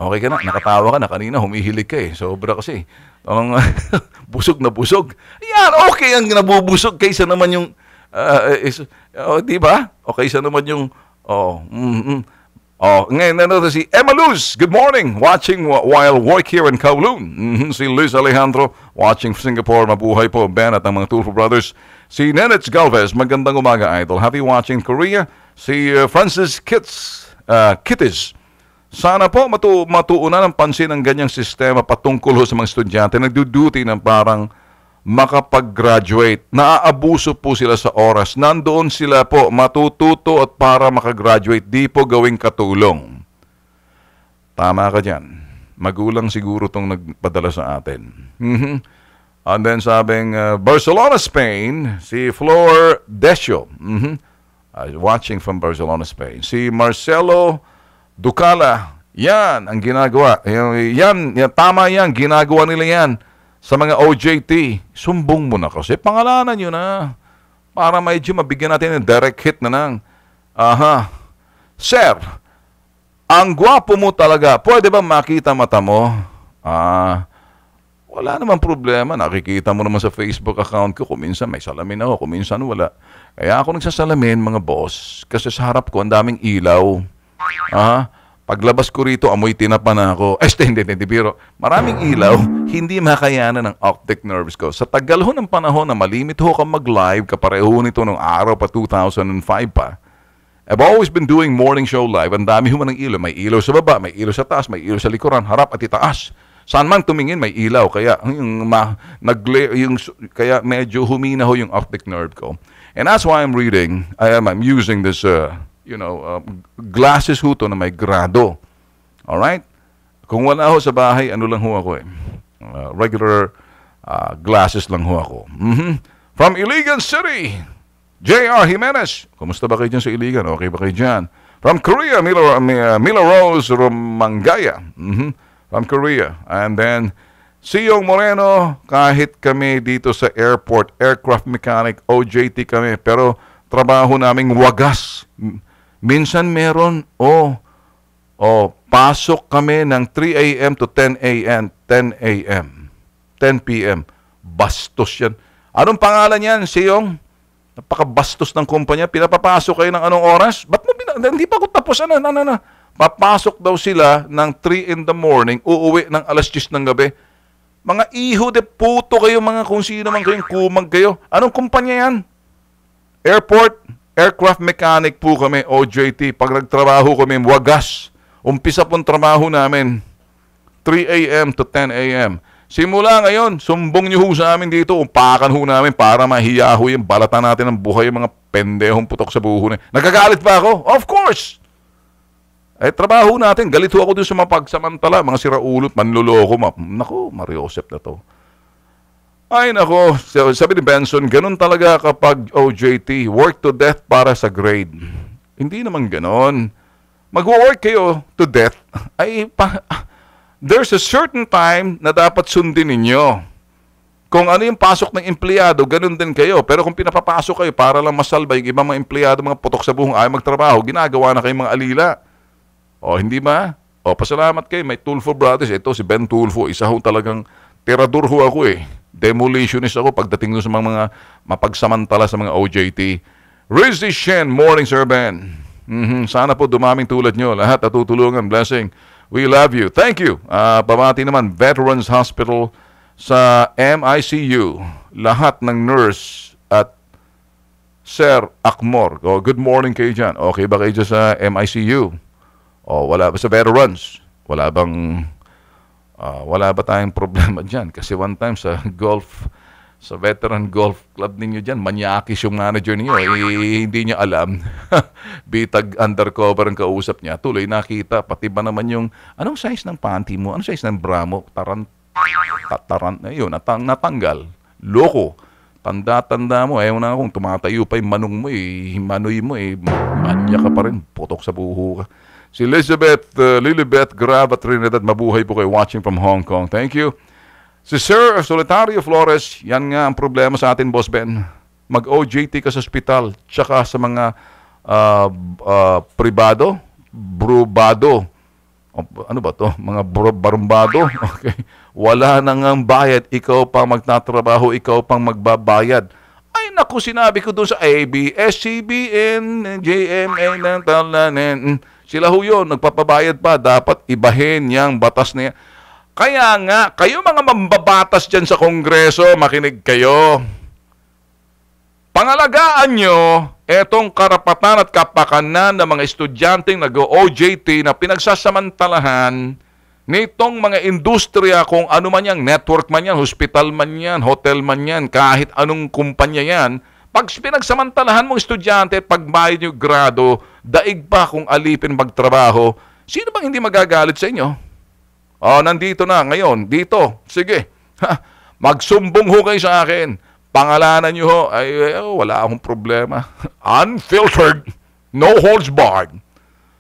Okay ka na, nakatawa ka na kanina, humihilig ka eh. Sobra kasi. Ang *laughs* busog na busog. Yan, okay ang nabubusog kaysa naman yung uh, is, oh, di ba? O kaysa naman yung oh, mm, mm, Oh, ngayon nandito si Emma Luz. Good morning. Watching while work here in Kowloon. Mm-hmm. Si Luz Alejandro watching Singapore. Mabuhay po, Ben at ang mga Tulfo Brothers. Si Nenets Galvez. Magandang umaga, Idol. Happy watching Korea. Si uh, Francis Kitts. Uh, Kittis. Sana po matu matuunan ng pansin ang ganyang sistema patungkol sa mga estudyante. na Nagduduty ng parang makapag-graduate. Naaabuso po sila sa oras. Nandoon sila po matututo at para makagraduate, di po gawing katulong. Tama ka dyan. Magulang siguro itong nagpadala sa atin. mm And then sabing uh, Barcelona, Spain, si Flor Desio. Mm-hmm. Uh, watching from Barcelona, Spain. Si Marcelo Ducala. Yan ang ginagawa. Yan, yan, tama yan. Ginagawa nila yan sa mga OJT, sumbong mo na kasi pangalanan nyo na para medyo mabigyan natin ng direct hit na nang. aha, Sir, ang gwapo mo talaga, pwede ba makita mata mo? Ah, wala naman problema. Nakikita mo naman sa Facebook account ko, kuminsan may salamin ako, kuminsan wala. Kaya ako nagsasalamin, mga boss, kasi sa harap ko, ang daming ilaw. Aha. Paglabas ko rito, amoy tinapa na ako. Este, *laughs* hindi, hindi, pero maraming ilaw, hindi makayanan ng optic nerves ko. Sa tagal ho ng panahon na malimit ho ka mag-live, kapareho nito nung araw pa 2005 pa, I've always been doing morning show live. Ang dami ho ng ilaw. May ilaw sa baba, may ilaw sa taas, may ilaw sa likuran, harap at itaas. Saan man tumingin, may ilaw. Kaya, yung, ma, nag, yung, kaya medyo humina ho yung optic nerve ko. And that's why I'm reading, I am, I'm using this uh, you know, uh, glasses ho to na may grado. All right? Kung wala ho sa bahay, ano lang ho ako eh. Uh, regular uh, glasses lang ho ako. Mm-hmm. From Iligan City, J.R. Jimenez. Kumusta ba kayo dyan sa Iligan? Okay ba kayo dyan? From Korea, Mila, uh, uh, Mila Rose Romangaya. Mm-hmm. From Korea. And then, Siyong Moreno, kahit kami dito sa airport, aircraft mechanic, OJT kami, pero trabaho naming wagas. Mm. Minsan meron, oh, oh, pasok kami ng 3 a.m. to 10 a.m. 10 a.m. 10 p.m. Bastos yan. Anong pangalan yan, Siyong? Napakabastos ng kumpanya. Pinapapasok kayo ng anong oras? Ba't mo pina- Hindi pa ako tapos. Ano, ano, ano? ano? Papasok daw sila ng 3 in the morning, uuwi ng alas 10 ng gabi. Mga iho de puto kayo, mga kung sino man kayong kumag kayo. Anong kumpanya yan? Airport? Aircraft mechanic po kami, OJT. Pag nagtrabaho kami, wagas. Umpisa pong trabaho namin, 3 a.m. to 10 a.m. Simula ngayon, sumbong niyo ho sa amin dito. Umpakan ho namin para mahiya ho yung balatan natin ng buhay yung mga pendehong putok sa buho na. Nagagalit ba ako? Of course! Eh, trabaho natin. Galit ho ako dun sa mapagsamantala. Mga siraulot, manluloko. Ma Naku, Mariosep na to. Ay nako, sabi ni Benson, ganun talaga kapag OJT, work to death para sa grade. Hindi naman ganun. Mag-work kayo to death. *laughs* Ay, pa, there's a certain time na dapat sundin ninyo. Kung ano yung pasok ng empleyado, ganun din kayo. Pero kung pinapapasok kayo para lang masalba yung ibang mga empleyado, mga putok sa buhong ayaw magtrabaho, ginagawa na kayo mga alila. O, oh, hindi ba? O, oh, pasalamat kayo. May Tulfo Brothers. Ito si Ben Tulfo. Isa ho talagang tirador ho ako eh. Demolitionist ako pagdating doon sa mga, mga mapagsamantala sa mga OJT. Rizzy Shen, morning Sir Ben. Mm-hmm. Sana po dumaming tulad nyo. Lahat at tutulungan. Blessing. We love you. Thank you. Uh, pabati naman, Veterans Hospital sa MICU. Lahat ng nurse at Sir Akmor. Oh, good morning kayo dyan. Okay ba kayo dyan sa MICU? O oh, wala ba sa veterans? Wala bang Uh, wala ba tayong *laughs* problema dyan? Kasi one time sa golf, sa veteran golf club ninyo dyan, manyakis yung manager niyo. Eh, hindi niya alam. *laughs* Bitag undercover ang kausap niya. Tuloy nakita. Pati ba naman yung, anong size ng panty mo? Anong size ng bra mo? Tarant, tatarant na yun. Natang, natanggal. Loko. Tanda-tanda mo, ayaw na akong tumatayo pa yung manong mo eh, manoy mo eh, manya ka pa rin, putok sa buho ka. Si Elizabeth uh, Lilibeth Grava Trinidad, mabuhay po kayo watching from Hong Kong. Thank you. Si Sir Solitario Flores, yan nga ang problema sa atin, Boss Ben. Mag-OJT ka sa ospital, tsaka sa mga uh, uh, privado, brubado. O, ano ba to? Mga barumbado? *laughs* Okay. Wala na nga bayad. Ikaw pang magtatrabaho, ikaw pang magbabayad. Ay naku, sinabi ko doon sa ABS-CBN, JMA, ng talanin. Sila ho yun, nagpapabayad pa, dapat ibahin niyang batas niya. Kaya nga, kayo mga mambabatas dyan sa Kongreso, makinig kayo. Pangalagaan nyo etong karapatan at kapakanan ng mga estudyanteng nag-OJT na pinagsasamantalahan nitong mga industriya kung ano man yan, network man yan, hospital man yan, hotel man yan, kahit anong kumpanya yan, pag pinagsamantalahan mong estudyante, pagbayad nyo grado, daig pa kung alipin magtrabaho, sino bang hindi magagalit sa inyo? Oh, nandito na ngayon, dito. Sige. Ha, magsumbong ho kayo sa akin. Pangalanan niyo ho. Ay, oh, wala akong problema. *laughs* Unfiltered, no holds barred.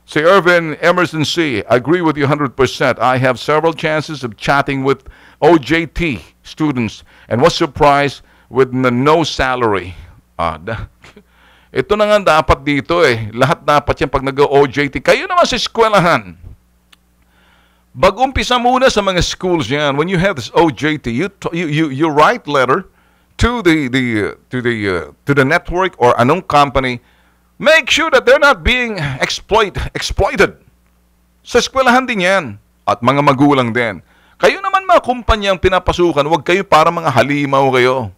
Si Irvin Emerson C., agree with you 100%. I have several chances of chatting with OJT students and was surprised with no salary. Ah, *laughs* Ito na nga dapat dito eh. Lahat dapat yan pag nag-OJT. Kayo naman sa eskwelahan. Bagumpisa muna sa mga schools yan. When you have this OJT, you, you, you, you write letter to the, the, to, the, uh, to the network or anong company. Make sure that they're not being exploit, exploited. Sa eskwelahan din yan. At mga magulang din. Kayo naman mga kumpanyang pinapasukan, huwag kayo para mga halimaw kayo.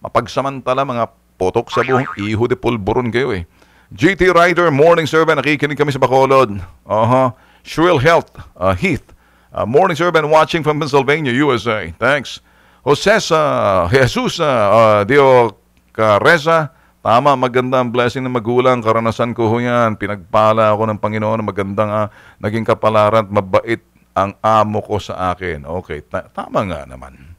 Mapagsamantala mga Putok sa buong iho de pulburon kayo eh. GT Rider, Morning Servant, nakikinig kami sa Bacolod. Uh-huh. Shrill Health, uh, Heath. Uh, morning Servant watching from Pennsylvania, USA. Thanks. Jose uh, Jesus uh, uh Dio Careza, Tama, magandang blessing ng magulang. Karanasan ko ho yan. Pinagpala ako ng Panginoon. Magandang uh, naging kapalaran. at Mabait ang amo ko sa akin. Okay, ta- tama nga naman.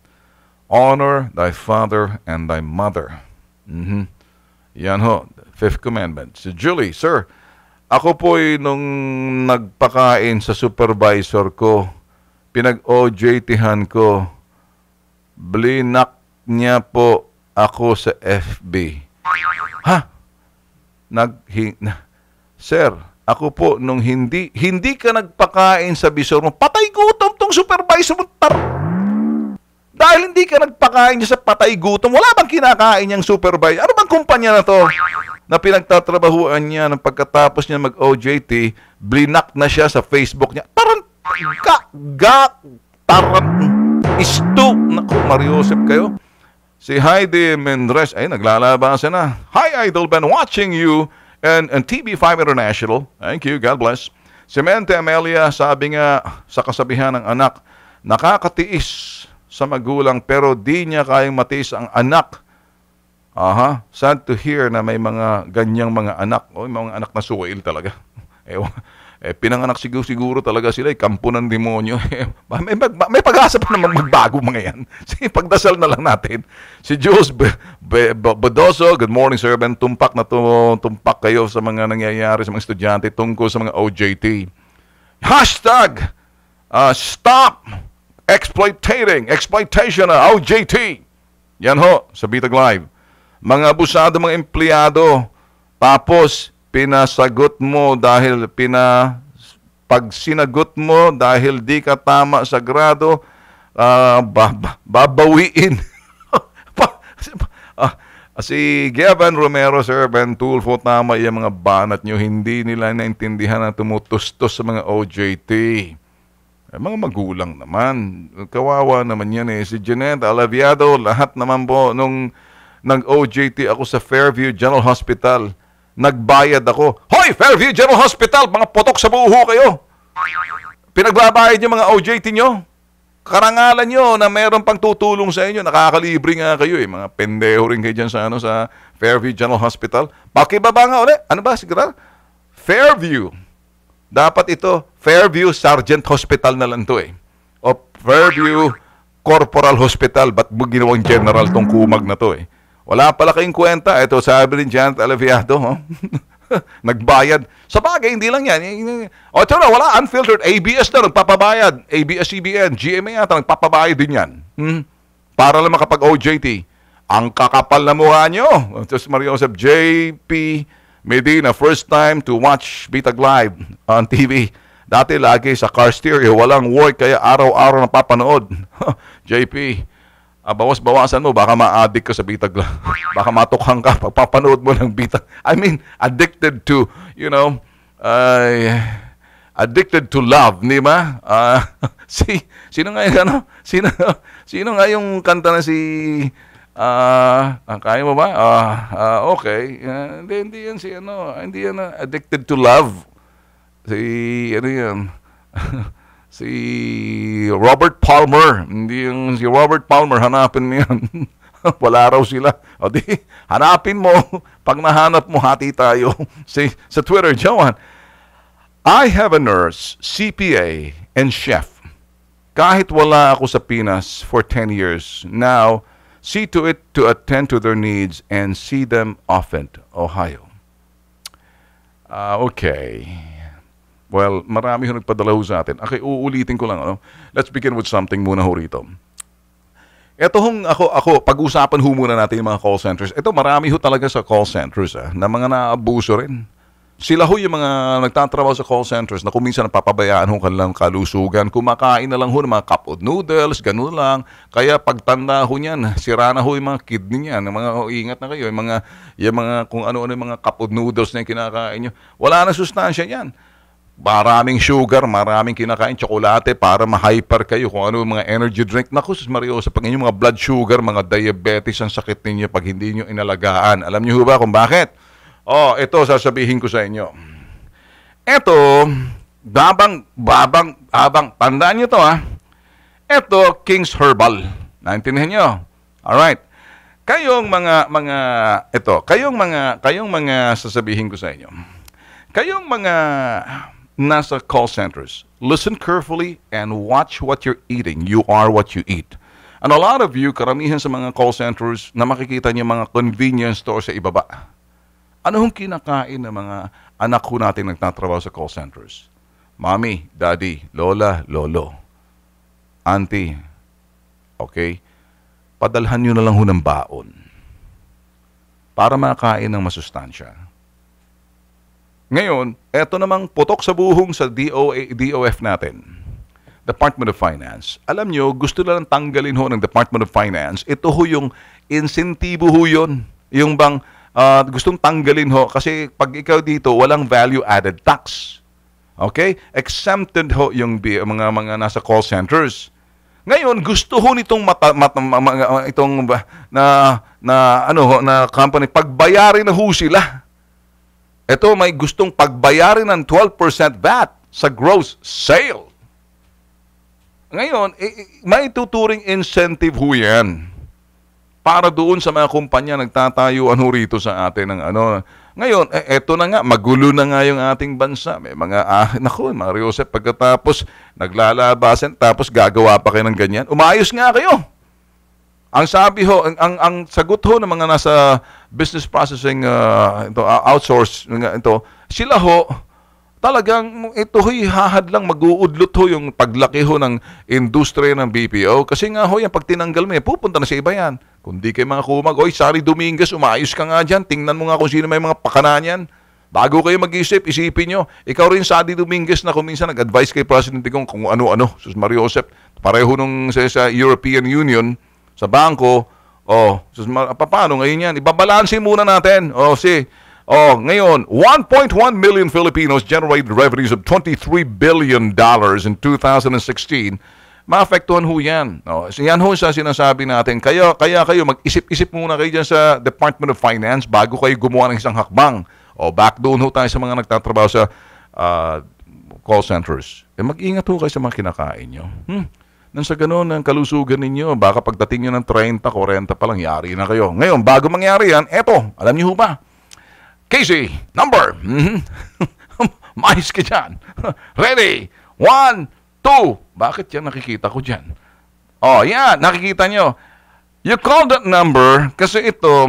Honor thy father and thy mother. Mm-hmm. Yan ho, Fifth Commandment. Si Julie, Sir, ako po ay nung nagpakain sa supervisor ko, pinag-OJT-han ko, blinak niya po ako sa FB. Ha? Nag Sir, ako po nung hindi hindi ka nagpakain sa bisor mo, patay gutom tong supervisor mo. Tar- dahil hindi ka nagpakain niya sa patay gutom, wala bang kinakain niyang supervisor? Ano bang kumpanya na to na pinagtatrabahuan niya ng pagkatapos niya mag-OJT, blinak na siya sa Facebook niya. Parang ka, ga, tarang, isto. Naku, Mariosep kayo. Si Heidi Mendres, ay naglalabasa na. Hi Idol, been watching you and, and TV5 International. Thank you, God bless. Si Mente Amelia, sabi nga sa kasabihan ng anak, nakakatiis sa magulang pero di niya kayang matiis ang anak. Aha, sad to hear na may mga ganyang mga anak. O, mga anak na suwail talaga. *laughs* Ewan. Eh, pinanganak siguro, siguro talaga sila, eh, kampo ng demonyo. *laughs* Eh, may, may, may pag-asa pa naman magbago mga yan. *laughs* Sige, pagdasal na lang natin. Si Jules B- B- B- Bodoso, good morning sir, Ben. Tumpak na to, tumpak kayo sa mga nangyayari sa mga estudyante tungkol sa mga OJT. Hashtag, uh, stop exploiting, exploitation, ah, OJT. Yan ho, sa Bitag Live. Mga abusado mga empleyado, tapos pinasagot mo dahil pina pag mo dahil di ka tama sa grado, uh, ah, bab- babawiin. *laughs* ah, si Gavin Romero, Sir Ben Tulfo, tama yung mga banat nyo. Hindi nila naintindihan na tumutustos sa mga OJT. Eh, mga magulang naman. Kawawa naman yan eh. Si Jeanette Alaviado, lahat naman po nung nag-OJT ako sa Fairview General Hospital. Nagbayad ako. Hoy, Fairview General Hospital! Mga potok sa buho kayo! Pinagbabayad yung mga OJT nyo. Karangalan nyo na meron pang tutulong sa inyo. Nakakalibre nga kayo eh. Mga pendeho rin kayo dyan sa, ano, sa Fairview General Hospital. Pakibaba nga ulit. Ano ba, sigurado? Fairview dapat ito, Fairview Sergeant Hospital na lang to eh. O Fairview Corporal Hospital, ba't mo ginawang general tong kumag na to eh? Wala pala kayong kwenta. Ito, sabi rin Janet Alaviado, oh. *laughs* nagbayad. Sa bagay, hindi lang yan. O ito na, wala, unfiltered. ABS na, nagpapabayad. ABS-CBN, GMA yata, nagpapabayad din yan. Hmm? Para lang makapag-OJT. Ang kakapal na mukha nyo. Tapos Mario Joseph, JP, Medina, first time to watch Bitag Live on TV. Dati lagi sa car stereo, walang work kaya araw-araw na papanood. *laughs* JP, ah, bawas-bawasan mo, baka ma-addict ka sa Bitag Live. *laughs* baka matukhang ka pagpapanood mo ng Bitag. I mean, addicted to, you know, ay... Uh, addicted to love, di ba? Uh, *laughs* si, sino nga yung, ano? Sino, sino nga yung kanta na si Ah, uh, ah, kaya mo ba? Ah, uh, uh, okay. Uh, hindi, hindi yan si ano, hindi yan uh, addicted to love. Si, ano yan? *laughs* si Robert Palmer. Hindi yung si Robert Palmer, hanapin mo yan. *laughs* Wala raw sila. O di, hanapin mo. *laughs* Pag nahanap mo, hati tayo. si, sa Twitter, Joan, I have a nurse, CPA, and chef. Kahit wala ako sa Pinas for 10 years, now, See to it to attend to their needs and see them often. Ohio. Uh, okay. Well, marami ho nagpadala ho sa atin. Okay, uulitin ko lang. Ano? Let's begin with something muna ho rito. Ito hong ako, ako pag-usapan ho muna natin yung mga call centers. Ito, marami ho talaga sa call centers ah, na mga naabuso rin. Sila ho yung mga nagtatrabaho sa call centers na kung minsan napapabayaan ho kanilang kalusugan. Kumakain na lang ho ng mga cup of noodles, ganun lang. Kaya pagtanda ho niyan, sira na ho yung mga kidney niyan. Mga ho, ingat na kayo, yung mga, yung mga kung ano-ano yung mga cup of noodles na yung kinakain nyo. Wala na sustansya yan. Maraming sugar, maraming kinakain, tsokolate para ma-hyper kayo. Kung ano mga energy drink. Naku, sus Mario, sa pag mga blood sugar, mga diabetes, ang sakit ninyo pag hindi nyo inalagaan. Alam nyo ba kung bakit? Oh, ito sasabihin ko sa inyo. Ito, babang, babang, babang, tandaan nyo to ha. Ito, King's Herbal. Naintindihan nyo? Alright. Kayong mga, mga, ito, kayong mga, kayong mga sasabihin ko sa inyo. Kayong mga nasa call centers, listen carefully and watch what you're eating. You are what you eat. And a lot of you, karamihan sa mga call centers na makikita niyo mga convenience store sa ibaba. Ano hong kinakain ng mga anak ko natin nagtatrabaho sa call centers? Mommy, daddy, lola, lolo, auntie. Okay? Padalhan nyo na lang ho ng baon para makain ng masustansya. Ngayon, eto namang putok sa buhong sa DOA, DOF natin. Department of Finance. Alam nyo, gusto lang tanggalin ho ng Department of Finance. Ito ho yung insentibo ho yun. Yung bang uh, gustong tanggalin ho kasi pag ikaw dito, walang value-added tax. Okay? Exempted ho yung mga mga nasa call centers. Ngayon, gusto ho nitong mata, mata, mata, itong na na ano ho, na company pagbayarin na ho sila. Ito may gustong pagbayarin ng 12% VAT sa gross sale. Ngayon, eh, may tuturing incentive ho yan para doon sa mga kumpanya nagtatayuan ho rito sa atin ng ano. Ngayon, eh, eto na nga, magulo na nga yung ating bansa. May mga, ah, naku, mga Joseph, pagkatapos naglalabasan, tapos gagawa pa kayo ng ganyan, umayos nga kayo. Ang sabi ho, ang, ang, ang sagot ho ng mga nasa business processing, uh, ito, ah, outsource, ito, sila ho, talagang ito ho'y hahadlang lang, mag-uudlot ho yung paglaki ho ng industriya ng BPO. Kasi nga ho, yung pag tinanggal mo, pupunta na sa iba yan. Kundi kay mga kumag, oy, Sari Dominguez, umayos ka nga dyan. Tingnan mo nga kung sino may mga pakanan yan. Bago kayo mag-isip, isipin nyo. Ikaw rin, Sari Dominguez, na kung minsan nag-advise kay President Digong kung ano-ano, sus Mario Joseph, pareho nung sa, sa European Union, sa bangko, oh, sus, paano ngayon yan? Ibabalansin muna natin. Oh, si, Oh, ngayon, 1.1 million Filipinos generated revenues of $23 billion dollars in 2016. Maapektuhan ho yan. No? So yan ho sa sinasabi natin. Kayo, kaya kayo, mag-isip-isip muna kayo diyan sa Department of Finance bago kayo gumawa ng isang hakbang. O back doon ho tayo sa mga nagtatrabaho sa uh, call centers. Eh, mag-ingat ho kayo sa mga kinakain nyo. Hmm. Nang sa ganun, ang kalusugan ninyo, baka pagdating nyo ng 30, 40 pa lang, yari na kayo. Ngayon, bago mangyari yan, eto, alam niyo ba, Casey, number. Mm-hmm. *laughs* Maayos ka dyan. *laughs* Ready? One, two. Bakit yan nakikita ko dyan? Oh, yan. Nakikita nyo. You call that number kasi ito,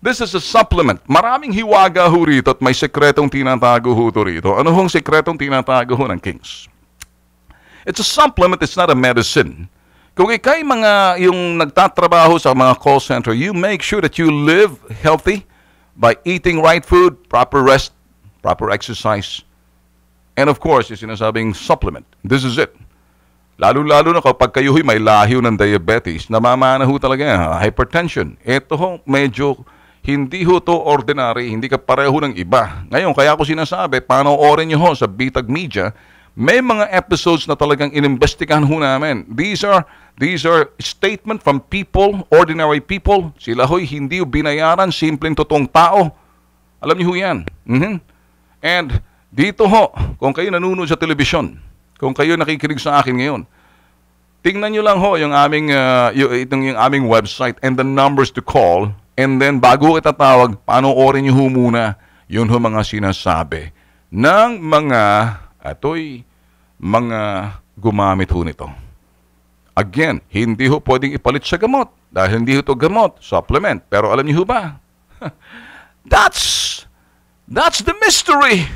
this is a supplement. Maraming hiwaga ho rito at may sekretong tinatago ho rito. Ano hong sekretong tinatago ho ng Kings? It's a supplement, it's not a medicine. Kung ikay mga yung nagtatrabaho sa mga call center, you make sure that you live healthy, by eating right food, proper rest, proper exercise, and of course, yung sinasabing supplement. This is it. Lalo-lalo na kapag kayo may lahiw ng diabetes, namamana ho talaga, hypertension. Ito ho, medyo hindi ho to ordinary, hindi ka pareho ng iba. Ngayon, kaya ko sinasabi, panoorin nyo ho sa Bitag Media, may mga episodes na talagang inimbestigahan ho namin. These are These are statement from people, ordinary people. Sila ho'y hindi binayaran, simpleng totoong tao. Alam niyo ho yan. Mm-hmm. And dito ho, kung kayo nanonood sa telebisyon, kung kayo nakikinig sa akin ngayon, tingnan niyo lang ho yung aming, uh, yung, itong yung aming website and the numbers to call. And then bago itatawag, panoorin niyo ho muna yun ho mga sinasabi ng mga, atoy, mga gumamit ho nito. Again, hindi ho pwedeng ipalit sa gamot dahil hindi ho ito gamot, supplement. Pero alam niyo ho ba? *laughs* that's, that's the mystery.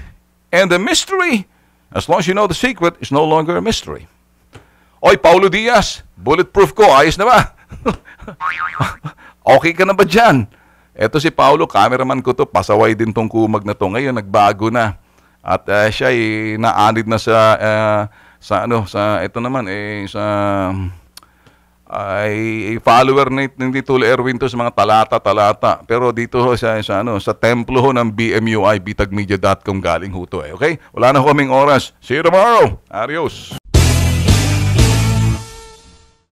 And the mystery, as long as you know the secret, is no longer a mystery. Oy, Paulo Diaz, bulletproof ko, ayos na ba? *laughs* okay ka na ba dyan? Eto si Paulo, cameraman ko to, pasaway din tong kumag na to. Ngayon, nagbago na. At uh, eh, siya ay naanid na sa uh, sa ano sa ito naman eh sa ay eh, follower ni, ni Tito Erwin to sa mga talata-talata. Pero dito ho sa, sa, ano, sa templo ho ng BMUI, bitagmedia.com galing huto eh. Okay? Wala na ho kaming oras. See you tomorrow. Adios.